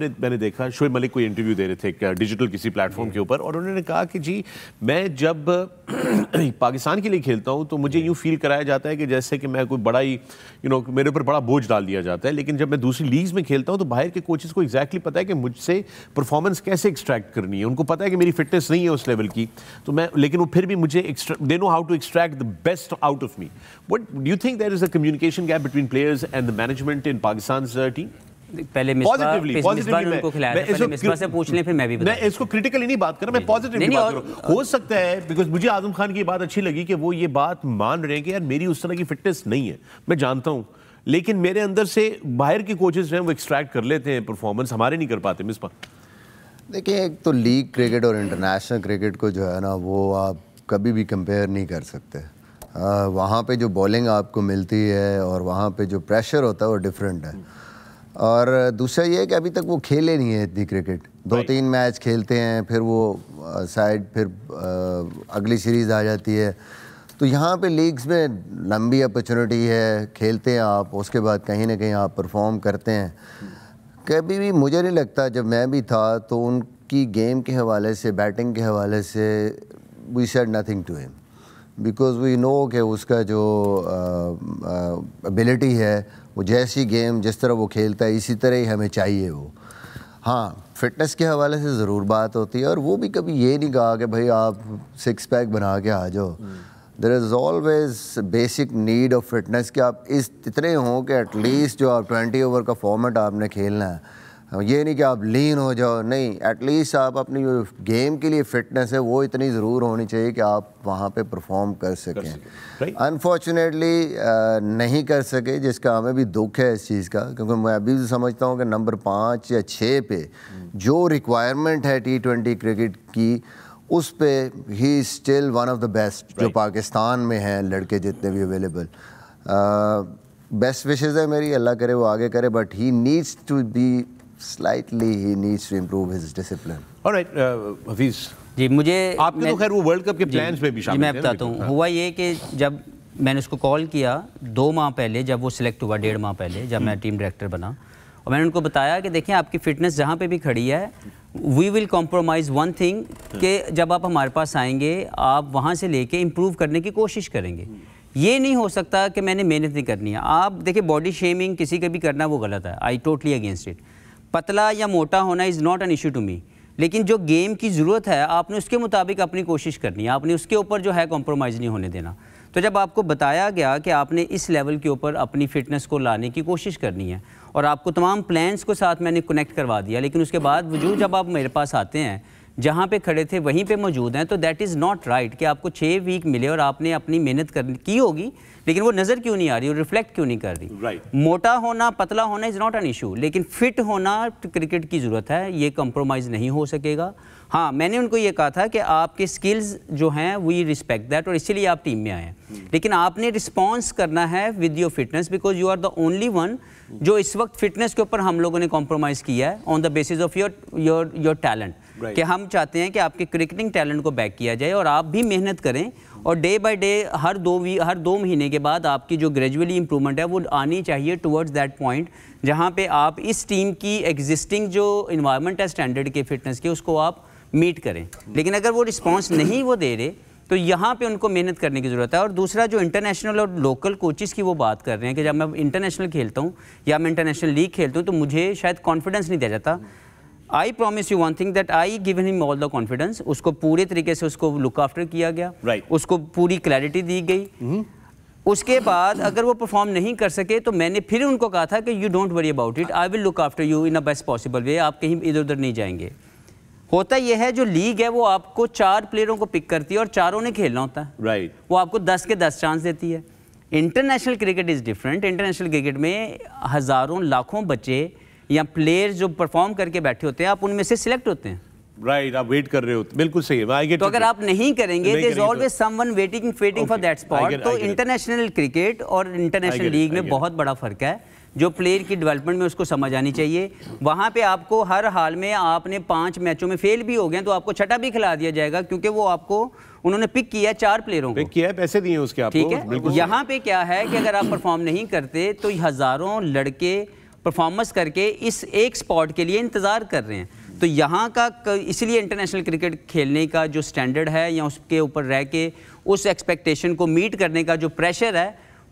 मैंने देखा शोएब मलिक कोई इंटरव्यू दे रहे थे एक डिजिटल किसी प्लेटफॉर्म के ऊपर और उन्होंने कहा कि जी मैं जब पाकिस्तान के लिए खेलता हूँ तो मुझे यूँ फील कराया जाता है कि जैसे कि मैं कोई बड़ा ही यू नो मेरे ऊपर बड़ा बोझ डाल दिया जाता है लेकिन जब मैं दूसरी लीग्स में खेलता हूँ तो बाहर के कोचेज़ को एग्जैक्टली पता है कि मुझसे परफॉर्मेंस कैसे एक्सट्रैक्ट करनी है उनको पता है कि मेरी फिटनेस नहीं है उस लेवल की तो मैं लेकिन वो फिर भी मुझे they know how to extract the best out of me what do think there is a communication gap between players and the management in Pakistan team पहले से पूछ लें फिर मैं भी मैं इसको क्रिटिकली नहीं बात कर रहा मैं पॉजिटिवली बात हो सकता है बिकॉज मुझे आजम खान की बात अच्छी लगी कि वो ये बात मान रहे हैं कि यार मेरी उस तरह की फिटनेस नहीं है मैं जानता हूं लेकिन मेरे अंदर से बाहर के कोचेज जो हैं वो एक्सट्रैक्ट कर लेते हैं परफॉर्मेंस हमारे नहीं कर पाते मिसपा देखिए एक तो लीग क्रिकेट और इंटरनेशनल क्रिकेट को जो है ना वो आप कभी भी कंपेयर नहीं कर सकते वहाँ पे जो बॉलिंग आपको मिलती है और वहाँ पे जो प्रेशर होता है वो डिफरेंट है और दूसरा ये है कि अभी तक वो खेले नहीं है इतनी क्रिकेट दो तीन मैच खेलते हैं फिर वो साइड फिर आ, अगली सीरीज़ आ जाती है तो यहाँ पे लीग्स में लंबी अपॉर्चुनिटी है खेलते हैं आप उसके बाद कहीं ना कहीं आप परफॉर्म करते हैं कभी भी मुझे नहीं लगता जब मैं भी था तो उनकी गेम के हवाले से बैटिंग के हवाले से we said nothing to him because we know कि उसका जो एबिलिटी है वो जैसी गेम जिस तरह वो खेलता है इसी तरह ही हमें चाहिए वो हाँ फिटनेस के हवाले से ज़रूर बात होती है और वो भी कभी ये नहीं कहा कि भाई आप सिक्स पैक बना के आ जाओ there is always basic need of fitness कि आप इस इतने हों कि एटलीस्ट जो आप ट्वेंटी ओवर का फॉर्मेट आपने खेलना है ये नहीं कि आप लीन हो जाओ नहीं एटलीस्ट आप अपनी जो गेम के लिए फिटनेस है वो इतनी ज़रूर होनी चाहिए कि आप वहाँ पे परफॉर्म कर सकें अनफॉर्चुनेटली uh, नहीं कर सके जिसका हमें भी दुख है इस चीज़ का क्योंकि मैं अभी भी समझता हूँ कि नंबर पाँच या छः पे जो रिक्वायरमेंट है टी ट्वेंटी क्रिकेट की उस पर he still one of the best जो पाकिस्तान में हैं लड़के जितने भी अवेलेबल बेस्ट विशेज़ है मेरी अल्लाह करे वो आगे करे but he needs to be slightly he needs to improve his discipline. All right, uh, Hafiz. Ji मुझे आपके तो खैर वो वर्ल्ड कप के प्लान्स में भी शामिल मैं बताता हूँ हाँ। हुआ ये कि जब मैंने उसको कॉल किया दो माह पहले जब वो सिलेक्ट हुआ डेढ़ माह पहले जब मैं टीम हम्म। डायरेक्टर बना और मैंने उनको बताया कि देखें आपकी फ़िटनेस जहाँ पे भी खड़ी है we will compromise one thing कि जब आप हमारे पास आएंगे आप वहाँ से लेके इम्प्रूव करने की कोशिश करेंगे ये नहीं हो सकता कि मैंने मेहनत नहीं करनी है आप देखिए बॉडी शेमिंग किसी का भी करना वो गलत है आई टोटली अगेंस्ट इट पतला या मोटा होना is not an issue to me लेकिन जो गेम की ज़रूरत है आपने उसके मुताबिक अपनी कोशिश करनी है आपने उसके ऊपर जो है कॉम्प्रोमाइज़ नहीं होने देना तो जब आपको बताया गया कि आपने इस लेवल के ऊपर अपनी फ़िटनेस को लाने की कोशिश करनी है और आपको तमाम प्लान्स को साथ मैंने कनेक्ट करवा दिया लेकिन उसके बाद वजूद जब आप मेरे पास आते हैं जहाँ पे खड़े थे वहीं पे मौजूद हैं तो दैट इज़ नॉट राइट कि आपको छः वीक मिले और आपने अपनी मेहनत कर की होगी लेकिन वो नज़र क्यों नहीं आ रही रिफ्लेक्ट क्यों नहीं कर रही right. मोटा होना पतला होना इज़ नॉट एन इशू लेकिन फिट होना क्रिकेट तो की ज़रूरत है ये कंप्रोमाइज नहीं हो सकेगा हाँ मैंने उनको ये कहा था कि आपके स्किल्स जो हैं वी रिस्पेक्ट दैट और इसीलिए आप टीम में आए हैं hmm. लेकिन आपने रिस्पॉन्स करना है with your fitness because you are the only one जो इस वक्त फिटनेस के ऊपर हम लोगों ने कॉम्प्रोमाइज़ किया है on the basis of your your your talent कि हम चाहते हैं कि आपके क्रिकेटिंग टैलेंट को बैक किया जाए और आप भी मेहनत करें और डे बाय डे हर दो वी हर दो महीने के बाद आपकी जो ग्रेजुअली इंप्रूवमेंट है वो आनी चाहिए टुवर्ड्स दैट पॉइंट जहाँ पे आप इस टीम की एग्जिस्टिंग जो इन्वायरमेंट है स्टैंडर्ड के फिटनेस के उसको आप मीट करें लेकिन अगर वो रिस्पॉन्स नहीं वो दे रहे तो यहाँ पे उनको मेहनत करने की ज़रूरत है और दूसरा जो इंटरनेशनल और लोकल कोचेस की वो बात कर रहे हैं कि जब मैं इंटरनेशनल खेलता हूँ या मैं इंटरनेशनल लीग खेलता हूँ तो मुझे शायद कॉन्फिडेंस नहीं दिया जाता I promise you one thing that I given him all the confidence उसको पूरे तरीके से उसको लुक आफ्टर किया गया right. उसको पूरी क्लैरिटी दी गई mm -hmm. उसके बाद अगर वो परफॉर्म नहीं कर सके तो मैंने फिर उनको कहा था कि you don't worry about it I will look after you in a best possible way आप कहीं इधर उधर नहीं जाएंगे होता यह है जो लीग है वो आपको चार प्लेयरों को पिक करती है और चारों ने खेलना होता है राइट right. वो आपको दस के दस चांस देती है international cricket is different international cricket में हज़ारों लाखों बच्चे या प्लेयर जो परफॉर्म करके बैठे होते हैं आप उनमें से सिलेक्ट होते हैं राइट right, आप वेट कर रहे हो बिल्कुल सही है तो अगर आप नहीं करेंगे someone waiting waiting for that spot तो इंटरनेशनल क्रिकेट तो और इंटरनेशनल लीग में बहुत बड़ा फर्क है जो प्लेयर की डेवलपमेंट में उसको समझ आनी चाहिए वहाँ पे आपको हर हाल में आपने पांच मैचों में फेल भी हो गए तो आपको छठा भी खिला दिया जाएगा क्योंकि वो आपको उन्होंने पिक किया चार प्लेयरों को किया पैसे दिए उसके आपको ठीक है यहाँ पे क्या है कि अगर आप परफॉर्म नहीं करते तो हज़ारों लड़के परफॉर्मेंस करके इस एक स्पॉट के लिए इंतज़ार कर रहे हैं तो यहाँ का इसलिए इंटरनेशनल क्रिकेट खेलने का जो स्टैंडर्ड है या उसके ऊपर रह के उस एक्सपेक्टेशन को मीट करने का जो प्रेशर है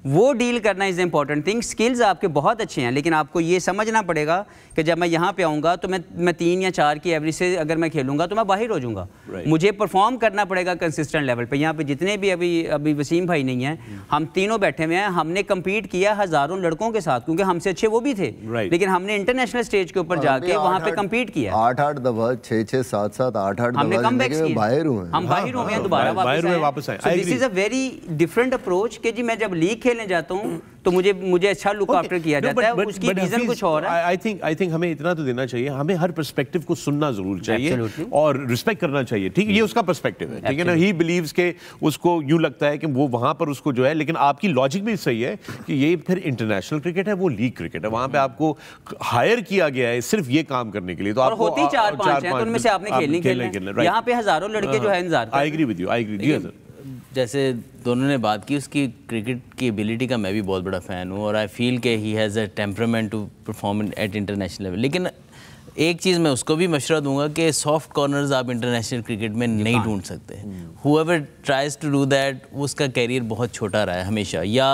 वो डील करना इज़ इम्पॉर्टेंट थिंग स्किल्स आपके बहुत अच्छे हैं लेकिन आपको ये समझना पड़ेगा कि जब मैं यहाँ पे आऊँगा तो मैं मैं तीन या चार की एवरेज से अगर मैं खेलूँगा तो मैं बाहर हो जाऊँगा right. मुझे परफॉर्म करना पड़ेगा कंसिस्टेंट लेवल पे यहाँ पे जितने भी अभी अभी वसीम भाई नहीं हैं hmm. हम तीनों बैठे हुए हैं हमने कम्पीट किया हज़ारों लड़कों के साथ क्योंकि हमसे अच्छे वो भी थे right. लेकिन हमने इंटरनेशनल स्टेज के ऊपर जाके वहाँ पर कम्पीट किया आठ आठ दफा छः छः सात सात आठ आठ हमने कम बैक हम बाहर हाँ, हाँ, हुए दोबारा वापस this is a very different approach कि जी मैं जब लीग खेलने जाता हूँ तो मुझे मुझे अच्छा लुक आफ्टर okay. किया no, जाता but, but, है उसकी रीजन कुछ और है आई थिंक आई थिंक हमें इतना तो देना चाहिए हमें हर पर्सपेक्टिव को सुनना जरूर चाहिए Absolutely. और रिस्पेक्ट करना चाहिए ठीक है ये hmm. उसका पर्सपेक्टिव है ठीक है ना ही बिलीव्स के उसको यूं लगता है कि वो वहां पर उसको जो है लेकिन आपकी लॉजिक भी सही है कि ये फिर इंटरनेशनल क्रिकेट है वो लीग क्रिकेट है वहां पर आपको हायर किया गया है सिर्फ ये काम करने के लिए तो आपको होती चार पांच तो से आपने खेलने खेलने यहाँ पे हजारों लड़के जो है I agree with you I agree sir जैसे दोनों ने बात की उसकी क्रिकेट की एबिलिटी का मैं भी बहुत बड़ा फ़ैन हूँ और आई फील के he has a temperament to perform at international level लेकिन एक चीज़ मैं उसको भी मशवरा दूंगा कि सॉफ्ट कॉर्नर्स आप इंटरनेशनल क्रिकेट में नहीं ढूंढ सकते ever tries to do that उसका करियर बहुत छोटा रहा है हमेशा या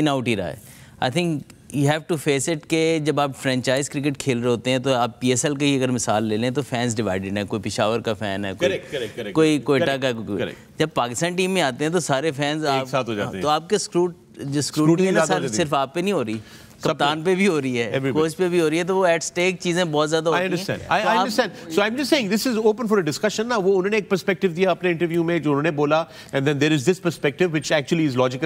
इन आउट ही रहा है I think you have to face it के जब आप फ्रेंचाइज क्रिकेट खेल रहे होते हैं तो आप पीएसएल की अगर मिसाल ले लें तो फैंस डिवाइडेड हैं कोई पिशावर का फैन है कोई correct, correct, correct, कोई कोयटा का कोई जब पाकिस्तान टीम में आते हैं तो सारे फैंस आप साथ हो जाते हैं तो आपके स्क्रूट जो स्क्रूटनी है ना सिर्फ आप पे नहीं हो रही कप्तान पे भी हो रही है कोच पे भी हो रही है तो वो एट स्टेक चीजें बहुत ज्यादा I understand I understand so I am just saying this is open for a discussion ना वो उन्होंने एक पर्सपेक्टिव दिया अपने इंटरव्यू में जो उन्होंने बोला and then there is this perspective which actually is logical